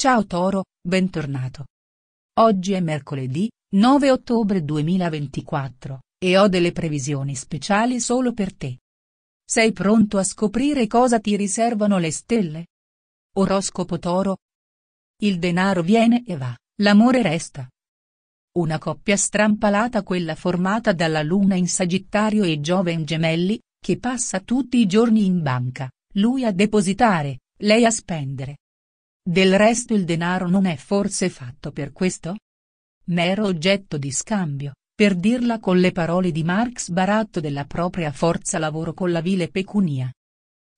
Ciao Toro, bentornato. Oggi è mercoledì, 9 ottobre 2024, e ho delle previsioni speciali solo per te. Sei pronto a scoprire cosa ti riservano le stelle? Oroscopo Toro. Il denaro viene e va, l'amore resta. Una coppia strampalata quella formata dalla Luna in Sagittario e Giove in Gemelli, che passa tutti i giorni in banca, lui a depositare, lei a spendere del resto il denaro non è forse fatto per questo? Mero oggetto di scambio, per dirla con le parole di Marx baratto della propria forza lavoro con la vile pecunia.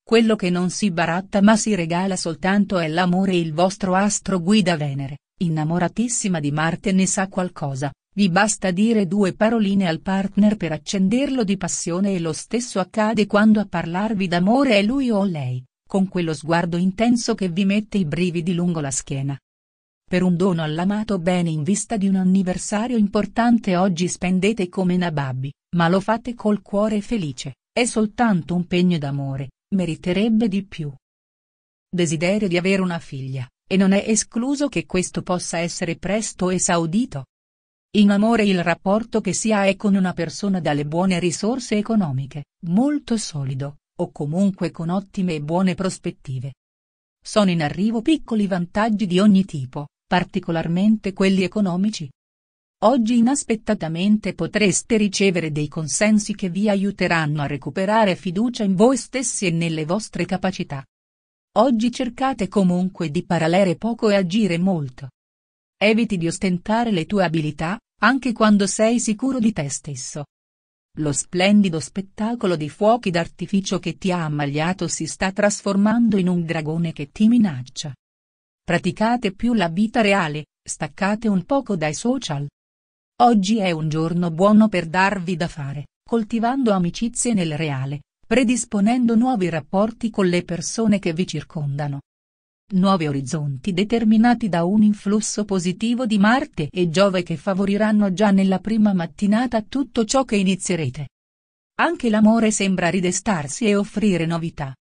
Quello che non si baratta ma si regala soltanto è l'amore e il vostro astro guida Venere, innamoratissima di Marte ne sa qualcosa, vi basta dire due paroline al partner per accenderlo di passione e lo stesso accade quando a parlarvi d'amore è lui o lei con quello sguardo intenso che vi mette i brividi lungo la schiena. Per un dono all'amato bene in vista di un anniversario importante oggi spendete come nababbi, ma lo fate col cuore felice, è soltanto un pegno d'amore, meriterebbe di più. Desiderio di avere una figlia, e non è escluso che questo possa essere presto esaudito. In amore il rapporto che si ha è con una persona dalle buone risorse economiche, molto solido, o comunque con ottime e buone prospettive. Sono in arrivo piccoli vantaggi di ogni tipo, particolarmente quelli economici. Oggi inaspettatamente potreste ricevere dei consensi che vi aiuteranno a recuperare fiducia in voi stessi e nelle vostre capacità. Oggi cercate comunque di paralere poco e agire molto. Eviti di ostentare le tue abilità, anche quando sei sicuro di te stesso, lo splendido spettacolo di fuochi d'artificio che ti ha ammagliato si sta trasformando in un dragone che ti minaccia. Praticate più la vita reale, staccate un poco dai social. Oggi è un giorno buono per darvi da fare, coltivando amicizie nel reale, predisponendo nuovi rapporti con le persone che vi circondano, nuovi orizzonti determinati da un influsso positivo di Marte e Giove che favoriranno già nella prima mattinata tutto ciò che inizierete. Anche l'amore sembra ridestarsi e offrire novità.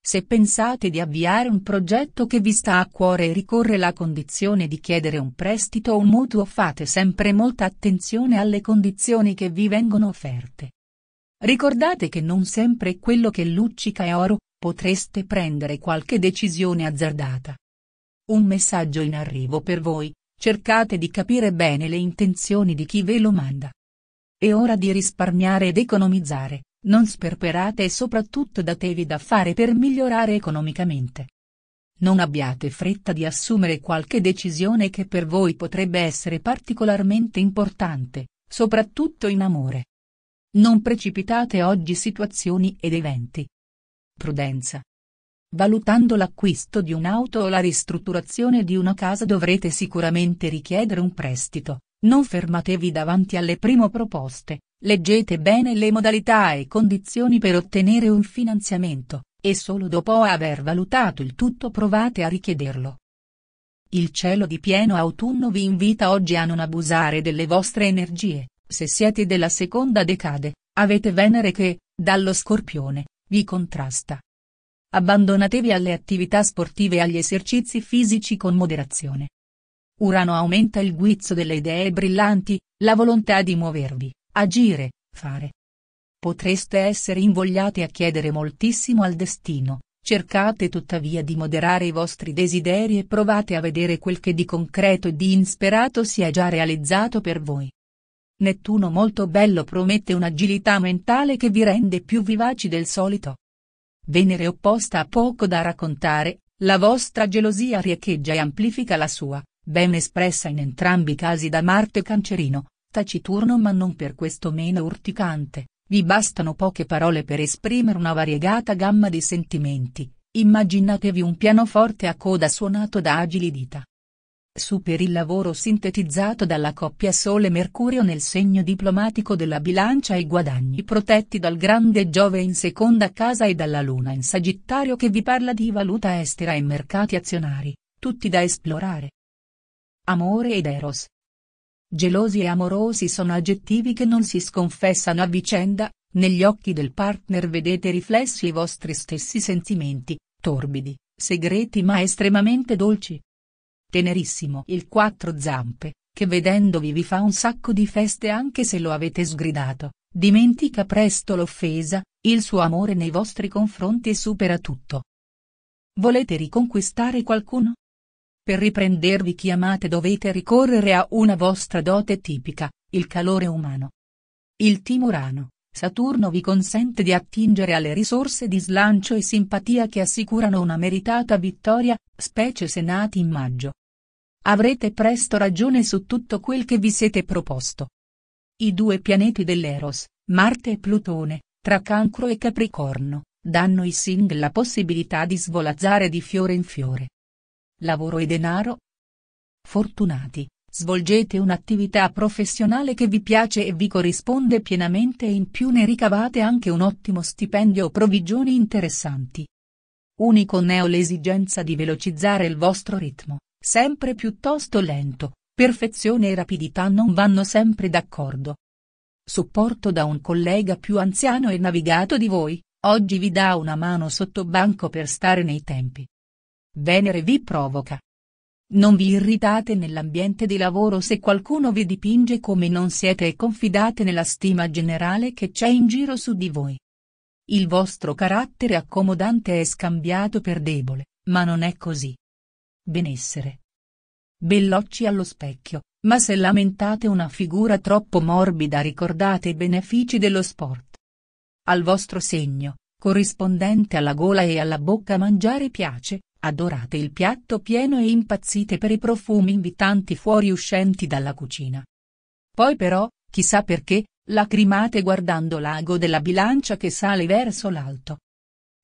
Se pensate di avviare un progetto che vi sta a cuore e ricorre la condizione di chiedere un prestito o un mutuo fate sempre molta attenzione alle condizioni che vi vengono offerte. Ricordate che non sempre quello che luccica è oro, potreste prendere qualche decisione azzardata. Un messaggio in arrivo per voi, cercate di capire bene le intenzioni di chi ve lo manda. È ora di risparmiare ed economizzare, non sperperate e soprattutto datevi da fare per migliorare economicamente. Non abbiate fretta di assumere qualche decisione che per voi potrebbe essere particolarmente importante, soprattutto in amore. Non precipitate oggi situazioni ed eventi, Prudenza. Valutando l'acquisto di un'auto o la ristrutturazione di una casa dovrete sicuramente richiedere un prestito, non fermatevi davanti alle prime proposte, leggete bene le modalità e condizioni per ottenere un finanziamento, e solo dopo aver valutato il tutto provate a richiederlo. Il cielo di pieno autunno vi invita oggi a non abusare delle vostre energie, se siete della seconda decade, avete Venere che, dallo Scorpione, vi contrasta. Abbandonatevi alle attività sportive e agli esercizi fisici con moderazione. Urano aumenta il guizzo delle idee brillanti, la volontà di muovervi, agire, fare. Potreste essere invogliati a chiedere moltissimo al destino, cercate tuttavia di moderare i vostri desideri e provate a vedere quel che di concreto e di insperato si è già realizzato per voi. Nettuno molto bello promette un'agilità mentale che vi rende più vivaci del solito. Venere opposta ha poco da raccontare, la vostra gelosia riecheggia e amplifica la sua, ben espressa in entrambi i casi da Marte Cancerino, taciturno ma non per questo meno urticante, vi bastano poche parole per esprimere una variegata gamma di sentimenti, immaginatevi un pianoforte a coda suonato da agili dita, su per il lavoro sintetizzato dalla coppia Sole-Mercurio nel segno diplomatico della bilancia e guadagni protetti dal grande Giove in seconda casa e dalla Luna in Sagittario che vi parla di valuta estera e mercati azionari, tutti da esplorare. Amore ed Eros. Gelosi e amorosi sono aggettivi che non si sconfessano a vicenda, negli occhi del partner vedete riflessi i vostri stessi sentimenti, torbidi, segreti ma estremamente dolci. Tenerissimo il quattro zampe, che vedendovi vi fa un sacco di feste anche se lo avete sgridato, dimentica presto l'offesa, il suo amore nei vostri confronti supera tutto. Volete riconquistare qualcuno? Per riprendervi chiamate dovete ricorrere a una vostra dote tipica, il calore umano. Il timurano, Saturno vi consente di attingere alle risorse di slancio e simpatia che assicurano una meritata vittoria, specie se nati in maggio. Avrete presto ragione su tutto quel che vi siete proposto. I due pianeti dell'Eros, Marte e Plutone, tra Cancro e Capricorno, danno ai Sing la possibilità di svolazzare di fiore in fiore. Lavoro e denaro? Fortunati, Svolgete un'attività professionale che vi piace e vi corrisponde pienamente e in più ne ricavate anche un ottimo stipendio o provvigioni interessanti. Unicon è l'esigenza di velocizzare il vostro ritmo, sempre piuttosto lento, perfezione e rapidità non vanno sempre d'accordo. Supporto da un collega più anziano e navigato di voi, oggi vi dà una mano sotto banco per stare nei tempi. Venere vi provoca, non vi irritate nell'ambiente di lavoro se qualcuno vi dipinge come non siete e confidate nella stima generale che c'è in giro su di voi. Il vostro carattere accomodante è scambiato per debole, ma non è così. Benessere. Bellocci allo specchio, ma se lamentate una figura troppo morbida ricordate i benefici dello sport. Al vostro segno, corrispondente alla gola e alla bocca mangiare piace, Adorate il piatto pieno e impazzite per i profumi invitanti fuoriuscenti dalla cucina. Poi però, chissà perché, lacrimate guardando l'ago della bilancia che sale verso l'alto.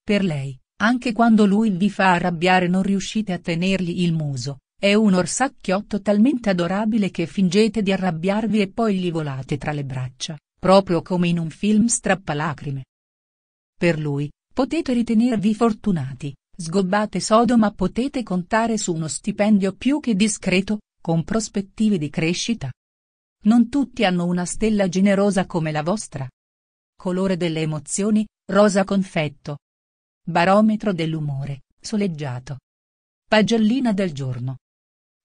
Per lei, anche quando lui vi fa arrabbiare non riuscite a tenergli il muso, è un orsacchiotto talmente adorabile che fingete di arrabbiarvi e poi gli volate tra le braccia, proprio come in un film strappalacrime. Per lui, potete ritenervi fortunati, Sgobbate Sodoma potete contare su uno stipendio più che discreto, con prospettive di crescita. Non tutti hanno una stella generosa come la vostra. Colore delle emozioni, rosa confetto. Barometro dell'umore, soleggiato. Pagellina del giorno.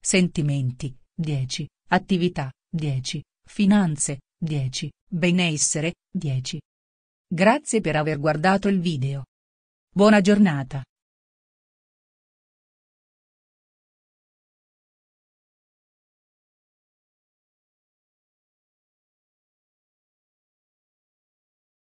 Sentimenti, 10, attività, 10, finanze, 10, benessere, 10. Grazie per aver guardato il video. Buona giornata.